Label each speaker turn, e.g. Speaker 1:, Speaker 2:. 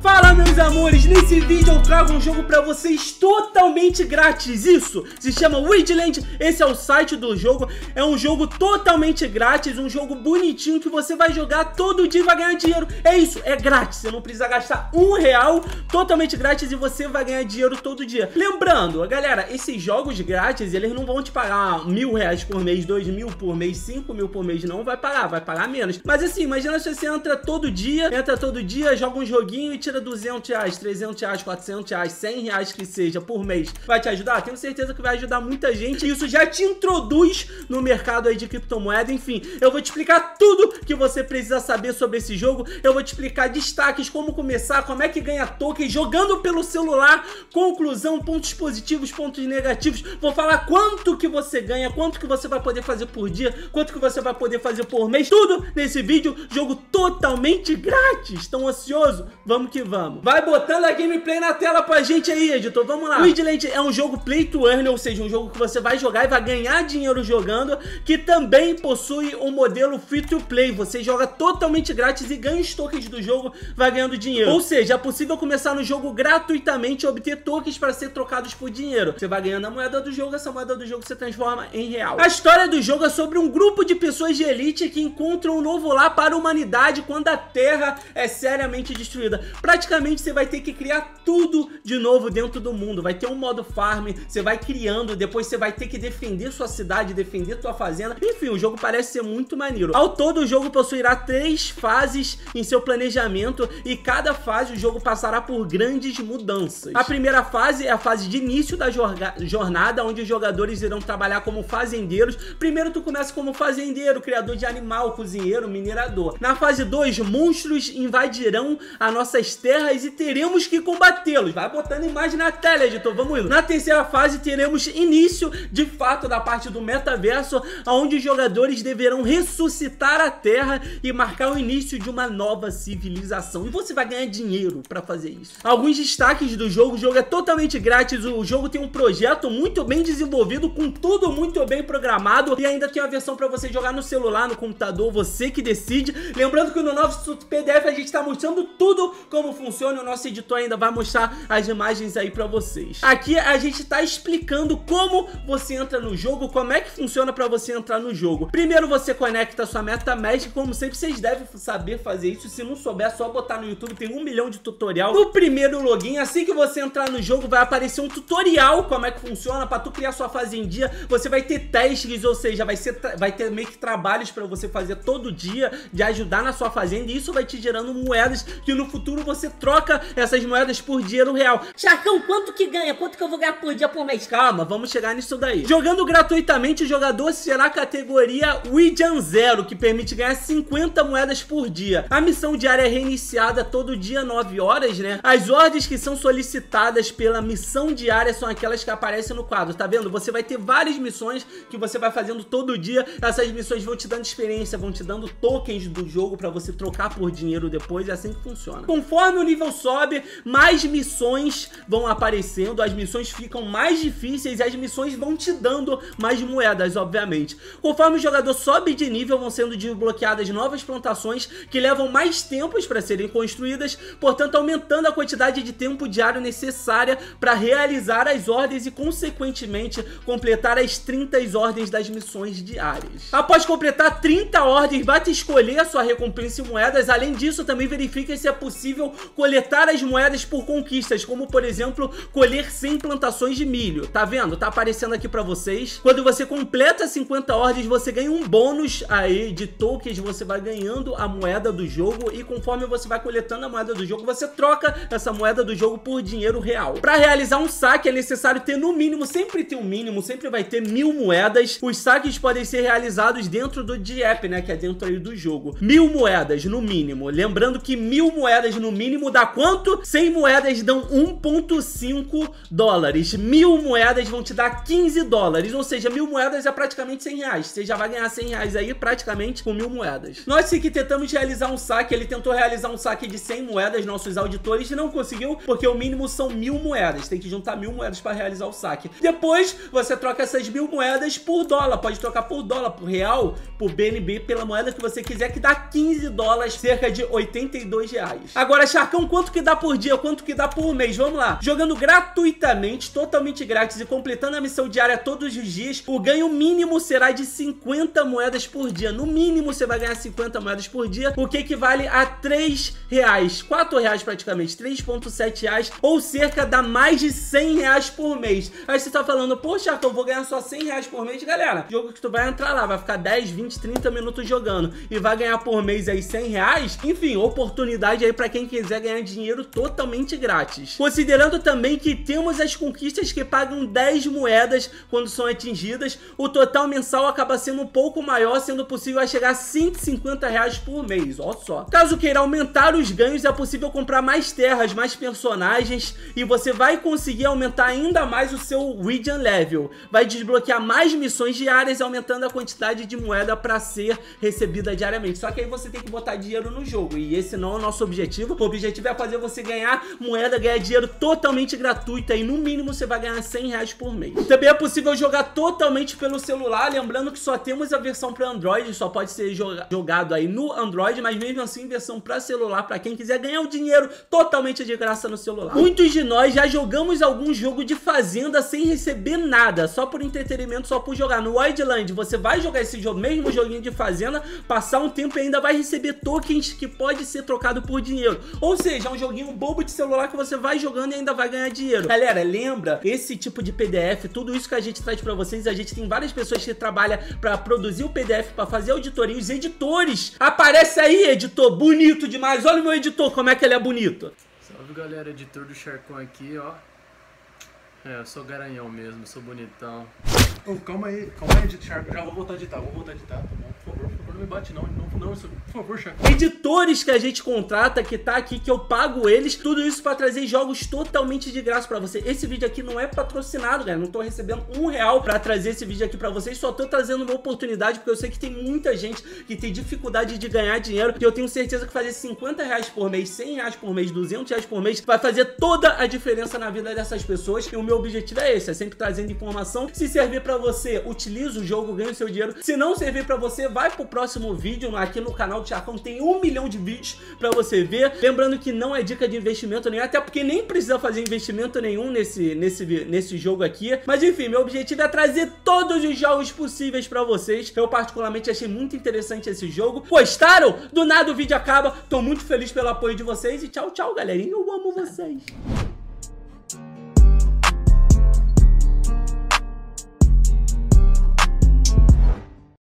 Speaker 1: Fala meus amores, nesse vídeo eu trago um jogo pra vocês totalmente grátis, isso se chama Wildland, esse é o site do jogo, é um jogo totalmente grátis, um jogo bonitinho que você vai jogar todo dia e vai ganhar dinheiro, é isso, é grátis, você não precisa gastar um real, totalmente grátis e você vai ganhar dinheiro todo dia. Lembrando, galera, esses jogos grátis, eles não vão te pagar mil reais por mês, dois mil por mês, cinco mil por mês, não vai pagar, vai pagar menos, mas assim, imagina se você entra todo dia, entra todo dia, joga um joguinho e te tira 200 reais, 300 reais, 400 reais, 100 reais que seja por mês, vai te ajudar? Tenho certeza que vai ajudar muita gente e isso já te introduz no mercado aí de criptomoeda. Enfim, eu vou te explicar tudo que você precisa saber sobre esse jogo. Eu vou te explicar destaques, como começar, como é que ganha token, jogando pelo celular, conclusão, pontos positivos, pontos negativos. Vou falar quanto que você ganha, quanto que você vai poder fazer por dia, quanto que você vai poder fazer por mês. Tudo nesse vídeo, jogo totalmente grátis. Tão ansioso? Vamos que que vamos. Vai botando a gameplay na tela pra gente aí, editor. Vamos lá. Wildland é um jogo play to earn, ou seja, um jogo que você vai jogar e vai ganhar dinheiro jogando, que também possui um modelo free to play. Você joga totalmente grátis e ganha os tokens do jogo, vai ganhando dinheiro. Ou seja, é possível começar no jogo gratuitamente e obter tokens para ser trocados por dinheiro. Você vai ganhando a moeda do jogo, essa moeda do jogo se transforma em real. A história do jogo é sobre um grupo de pessoas de elite que encontram um novo lar para a humanidade quando a Terra é seriamente destruída praticamente você vai ter que criar tudo de novo dentro do mundo. Vai ter um modo farm, você vai criando, depois você vai ter que defender sua cidade, defender tua fazenda. Enfim, o jogo parece ser muito maneiro. Ao todo, o jogo possuirá três fases em seu planejamento e cada fase o jogo passará por grandes mudanças. A primeira fase é a fase de início da jornada, onde os jogadores irão trabalhar como fazendeiros. Primeiro tu começa como fazendeiro, criador de animal, cozinheiro, minerador. Na fase 2, monstros invadirão a nossa estrada terras e teremos que combatê-los. Vai botando imagem na tela, editor, vamos indo. Na terceira fase, teremos início, de fato, da parte do metaverso, onde os jogadores deverão ressuscitar a Terra e marcar o início de uma nova civilização. E você vai ganhar dinheiro para fazer isso. Alguns destaques do jogo, o jogo é totalmente grátis, o jogo tem um projeto muito bem desenvolvido, com tudo muito bem programado, e ainda tem uma versão para você jogar no celular, no computador, você que decide. Lembrando que no nosso PDF a gente está mostrando tudo como como funciona, o nosso editor ainda vai mostrar as imagens aí pra vocês. Aqui a gente tá explicando como você entra no jogo, como é que funciona pra você entrar no jogo. Primeiro você conecta a sua MetaMask, como sempre vocês devem saber fazer isso, se não souber é só botar no YouTube, tem um milhão de tutorial. No primeiro login, assim que você entrar no jogo, vai aparecer um tutorial como é que funciona, pra tu criar sua fazendinha, você vai ter testes, ou seja, vai, ser, vai ter meio que trabalhos pra você fazer todo dia, de ajudar na sua fazenda, e isso vai te gerando moedas que no futuro você você troca essas moedas por dinheiro real. Chacão, quanto que ganha? Quanto que eu vou ganhar por dia por mês? Calma, vamos chegar nisso daí. Jogando gratuitamente, o jogador será a categoria Ouijan Zero, que permite ganhar 50 moedas por dia. A missão diária é reiniciada todo dia, 9 horas, né? As ordens que são solicitadas pela missão diária são aquelas que aparecem no quadro, tá vendo? Você vai ter várias missões que você vai fazendo todo dia. Essas missões vão te dando experiência, vão te dando tokens do jogo para você trocar por dinheiro depois. É assim que funciona. Conforme Conforme o nível sobe, mais missões vão aparecendo, as missões ficam mais difíceis e as missões vão te dando mais moedas, obviamente. Conforme o jogador sobe de nível, vão sendo desbloqueadas novas plantações que levam mais tempos para serem construídas, portanto aumentando a quantidade de tempo diário necessária para realizar as ordens e consequentemente completar as 30 ordens das missões diárias. Após completar 30 ordens, basta escolher a sua recompensa em moedas, além disso também verifica se é possível coletar as moedas por conquistas, como por exemplo, colher 100 plantações de milho. Tá vendo? Tá aparecendo aqui para vocês. Quando você completa 50 ordens, você ganha um bônus aí de tokens, você vai ganhando a moeda do jogo e conforme você vai coletando a moeda do jogo, você troca essa moeda do jogo por dinheiro real. Para realizar um saque é necessário ter no mínimo, sempre tem um mínimo, sempre vai ter mil moedas. Os saques podem ser realizados dentro do app, né, que é dentro aí do jogo. Mil moedas no mínimo. Lembrando que mil moedas no mínimo dá quanto? 100 moedas dão 1.5 dólares. Mil moedas vão te dar 15 dólares, ou seja, mil moedas é praticamente 100 reais. Você já vai ganhar 100 reais aí praticamente com mil moedas. Nós que tentamos realizar um saque, ele tentou realizar um saque de 100 moedas, nossos auditores não conseguiu, porque o mínimo são mil moedas. Tem que juntar mil moedas para realizar o saque. Depois, você troca essas mil moedas por dólar. Pode trocar por dólar, por real, por BNB, pela moeda que você quiser, que dá 15 dólares, cerca de 82 reais. Agora, mas, Charcão, quanto que dá por dia? Quanto que dá por mês? Vamos lá. Jogando gratuitamente, totalmente grátis e completando a missão diária todos os dias, o ganho mínimo será de 50 moedas por dia. No mínimo, você vai ganhar 50 moedas por dia, o que equivale a 3 reais, 4 reais praticamente, 3.7 reais, ou cerca da mais de 100 reais por mês. Aí você tá falando, pô, Charcão, vou ganhar só 100 reais por mês. Galera, jogo que tu vai entrar lá, vai ficar 10, 20, 30 minutos jogando e vai ganhar por mês aí 100 reais. Enfim, oportunidade aí pra quem quiser quiser ganhar dinheiro totalmente grátis. Considerando também que temos as conquistas que pagam 10 moedas quando são atingidas, o total mensal acaba sendo um pouco maior, sendo possível a chegar a 150 reais por mês, ó só. Caso queira aumentar os ganhos, é possível comprar mais terras, mais personagens e você vai conseguir aumentar ainda mais o seu region level. Vai desbloquear mais missões diárias, aumentando a quantidade de moeda para ser recebida diariamente. Só que aí você tem que botar dinheiro no jogo e esse não é o nosso objetivo, objetivo é fazer você ganhar moeda, ganhar dinheiro totalmente gratuito. E no mínimo você vai ganhar 100 reais por mês. Também é possível jogar totalmente pelo celular. Lembrando que só temos a versão para Android. Só pode ser jogado aí no Android. Mas mesmo assim, versão para celular. Para quem quiser ganhar o dinheiro totalmente de graça no celular. Muitos de nós já jogamos algum jogo de fazenda sem receber nada. Só por entretenimento, só por jogar. No Wildland, você vai jogar esse jogo, mesmo joguinho de fazenda. Passar um tempo e ainda vai receber tokens que pode ser trocado por dinheiro. Ou seja, é um joguinho bobo de celular que você vai jogando e ainda vai ganhar dinheiro. Galera, lembra esse tipo de PDF, tudo isso que a gente traz para vocês, a gente tem várias pessoas que trabalham para produzir o PDF, para fazer auditoria, os editores. Aparece aí, editor, bonito demais. Olha o meu editor, como é que ele é bonito. Salve, galera, editor do Charcon aqui, ó. É, eu sou garanhão mesmo, sou bonitão. Oh, calma aí, calma aí, editor. Já vou voltar a editar, vou voltar a editar, tá bom? Por favor não me bate não, não, não isso, por favor, chefe. Editores que a gente contrata, que tá aqui, que eu pago eles, tudo isso pra trazer jogos totalmente de graça pra você. Esse vídeo aqui não é patrocinado, galera, não tô recebendo um real pra trazer esse vídeo aqui pra vocês, só tô trazendo uma oportunidade, porque eu sei que tem muita gente que tem dificuldade de ganhar dinheiro, que eu tenho certeza que fazer 50 reais por mês, 100 reais por mês, 200 reais por mês, vai fazer toda a diferença na vida dessas pessoas, e o meu objetivo é esse, é sempre trazendo informação. Se servir pra você, utiliza o jogo, ganha o seu dinheiro. Se não servir pra você, vai pro próximo próximo vídeo. Aqui no canal do Tiacão tem um milhão de vídeos pra você ver. Lembrando que não é dica de investimento nenhum, até porque nem precisa fazer investimento nenhum nesse, nesse, nesse jogo aqui. Mas enfim, meu objetivo é trazer todos os jogos possíveis pra vocês. Eu particularmente achei muito interessante esse jogo. Gostaram? Do nada o vídeo acaba. Tô muito feliz pelo apoio de vocês e tchau, tchau, galerinha. Eu amo vocês.